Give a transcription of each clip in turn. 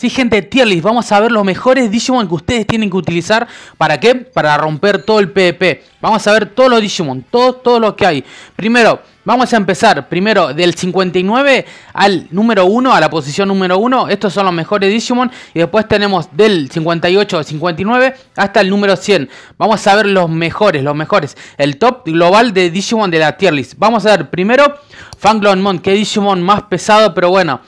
Sí, gente, tier list. Vamos a ver los mejores Digimon que ustedes tienen que utilizar. ¿Para qué? Para romper todo el PvP. Vamos a ver todos los Digimon, todos todo lo que hay. Primero, vamos a empezar. Primero, del 59 al número 1, a la posición número 1. Estos son los mejores Digimon. Y después tenemos del 58 al 59 hasta el número 100. Vamos a ver los mejores, los mejores. El top global de Digimon de la tier list. Vamos a ver primero, Fanglon que Digimon más pesado, pero bueno.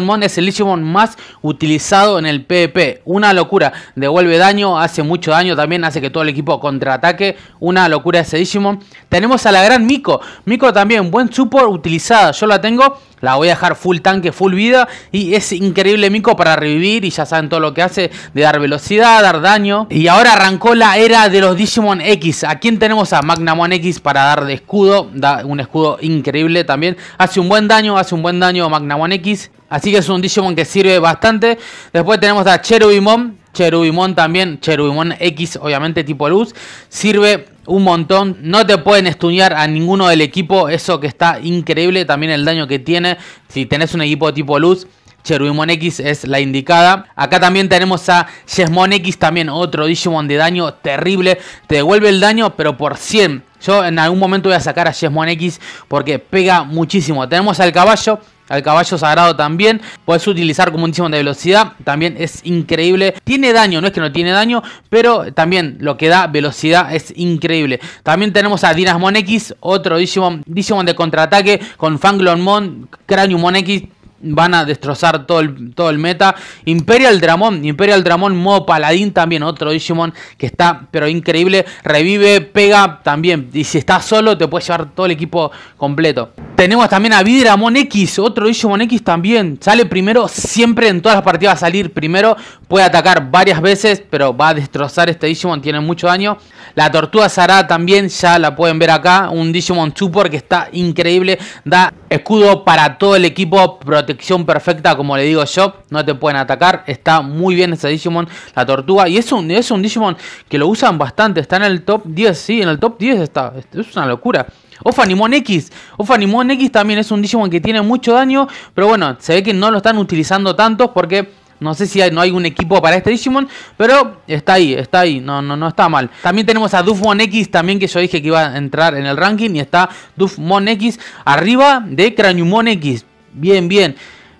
Mon es el Digimon más utilizado en el PvP. Una locura. Devuelve daño, hace mucho daño también, hace que todo el equipo contraataque. Una locura ese Digimon. Tenemos a la gran Miko. Miko también, buen support utilizada. Yo la tengo. La voy a dejar full tanque, full vida. Y es increíble Miko para revivir. Y ya saben todo lo que hace de dar velocidad, dar daño. Y ahora arrancó la era de los Digimon X. ¿A quién tenemos? A Magnamon X para dar de escudo. Da un escudo increíble también. Hace un buen daño, hace un buen daño Magnamon X. Así que es un Digimon que sirve bastante. Después tenemos a Cherubimon. Cherubimon también, Cherubimon X, obviamente tipo luz. Sirve un montón. No te pueden estuñar a ninguno del equipo. Eso que está increíble. También el daño que tiene. Si tenés un equipo tipo luz. Cherubimon X es la indicada. Acá también tenemos a Yesmon X, también otro Digimon de daño terrible. Te devuelve el daño, pero por 100. Yo en algún momento voy a sacar a Yesmon X porque pega muchísimo. Tenemos al caballo, al caballo sagrado también. Puedes utilizar como un de velocidad. También es increíble. Tiene daño, no es que no tiene daño. Pero también lo que da velocidad es increíble. También tenemos a Dinasmon X. Otro Digimon, de contraataque. Con Cranium Mon X van a destrozar todo el, todo el meta. Imperial Dramon, Imperial Dramon modo paladín también, otro Digimon que está pero increíble. Revive, pega también. Y si estás solo te puede llevar todo el equipo completo. Tenemos también a Vidramon X, otro Digimon X también. Sale primero, siempre en todas las partidas va a salir primero. Puede atacar varias veces, pero va a destrozar este Digimon, tiene mucho daño. La Tortuga Zara también, ya la pueden ver acá. Un Digimon Super que está increíble. Da escudo para todo el equipo, protección perfecta, como le digo yo. No te pueden atacar, está muy bien este Digimon, la Tortuga. Y es un, es un Digimon que lo usan bastante, está en el top 10, sí, en el top 10 está. Es una locura. Ofanimon X. Ofanimon X también es un Digimon que tiene mucho daño. Pero bueno, se ve que no lo están utilizando tanto porque no sé si no hay un equipo para este Digimon. Pero está ahí, está ahí. No, no, no está mal. También tenemos a Dufmon X también que yo dije que iba a entrar en el ranking. Y está Dufmon X arriba de Craniumon X. Bien, bien.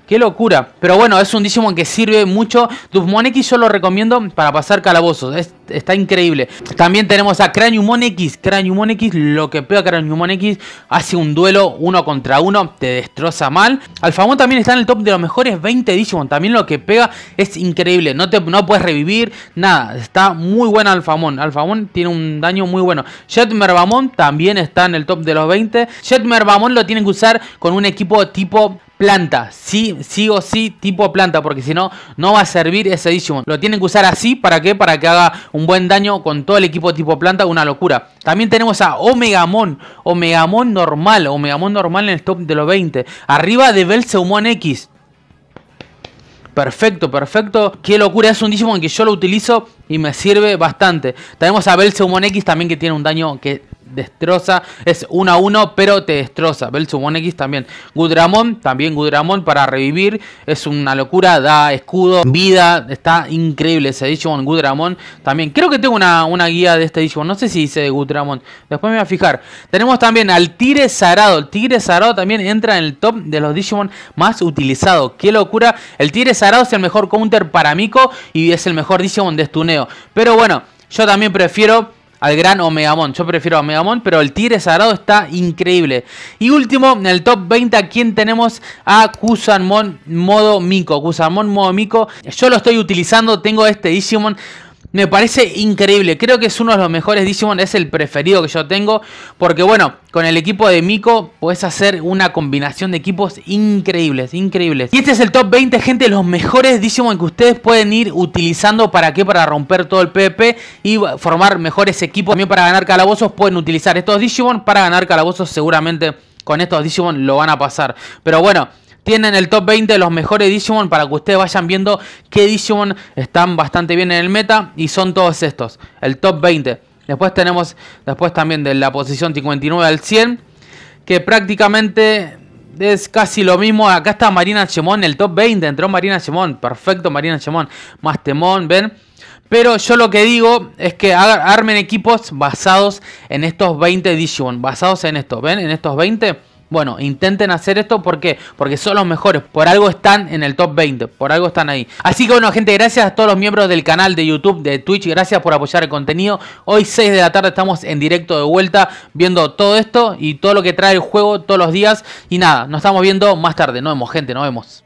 Qué locura. Pero bueno, es un Digimon que sirve mucho. Dufmon X yo lo recomiendo para pasar calabozos. está increíble. También tenemos a Craniumon X. Craniumon X, lo que pega Craniumon X, hace un duelo uno contra uno. Te destroza mal. Alfamón también está en el top de los mejores 20 Digimon. También lo que pega es increíble. No, te, no puedes revivir. Nada. Está muy bueno Alfamón. Alfamón tiene un daño muy bueno. Jet también está en el top de los 20. Jet lo tienen que usar con un equipo tipo planta, sí, sí o sí, tipo planta, porque si no, no va a servir ese Digimon. Lo tienen que usar así, ¿para qué? Para que haga un buen daño con todo el equipo tipo planta, una locura. También tenemos a Omegamon, Omegamon normal, Omegamon normal en el top de los 20, arriba de Belzeumon X. Perfecto, perfecto. Qué locura, es un Digimon que yo lo utilizo y me sirve bastante. Tenemos a Belzeumon X también que tiene un daño que destroza. Es 1 a 1, pero te destroza. Belsumon X también. Gudramon, también Gudramon para revivir. Es una locura, da escudo, vida. Está increíble ese Digimon Gudramon. También creo que tengo una, una guía de este Digimon. No sé si dice Gudramon. Después me voy a fijar. Tenemos también al Tigre Sarado. El Tigre Sarado también entra en el top de los Digimon más utilizados. Qué locura. El Tigre Sarado es el mejor counter para Miko y es el mejor Digimon de estuneo. Pero bueno, yo también prefiero al gran Omegamon. Yo prefiero a Omegamon, pero el Tigre Sagrado está increíble. Y último, en el top 20, ¿Quién tenemos a Kusanmon modo Miko. Kusanmon modo Miko. Yo lo estoy utilizando, tengo este Digimon me parece increíble. Creo que es uno de los mejores Digimon. Es el preferido que yo tengo. Porque bueno, con el equipo de Miko puedes hacer una combinación de equipos increíbles. Increíbles. Y este es el top 20, gente. Los mejores Digimon que ustedes pueden ir utilizando. ¿Para qué? Para romper todo el PvP y formar mejores equipos. También para ganar calabozos pueden utilizar estos Digimon. Para ganar calabozos seguramente con estos Digimon lo van a pasar. Pero bueno tienen el top 20 de los mejores Digimon para que ustedes vayan viendo qué Digimon están bastante bien en el meta y son todos estos, el top 20. Después tenemos, después también de la posición 59 al 100, que prácticamente es casi lo mismo. Acá está Marina Chemón, el top 20, entró Marina Chemón, perfecto Marina Chemón, más Temón, ven. Pero yo lo que digo es que armen equipos basados en estos 20 Digimon, basados en estos, ven, en estos 20 bueno, intenten hacer esto porque porque son los mejores, por algo están en el top 20, por algo están ahí. Así que bueno, gente, gracias a todos los miembros del canal de YouTube, de Twitch, gracias por apoyar el contenido. Hoy 6 de la tarde estamos en directo de vuelta viendo todo esto y todo lo que trae el juego todos los días y nada, nos estamos viendo más tarde. Nos vemos, gente, nos vemos.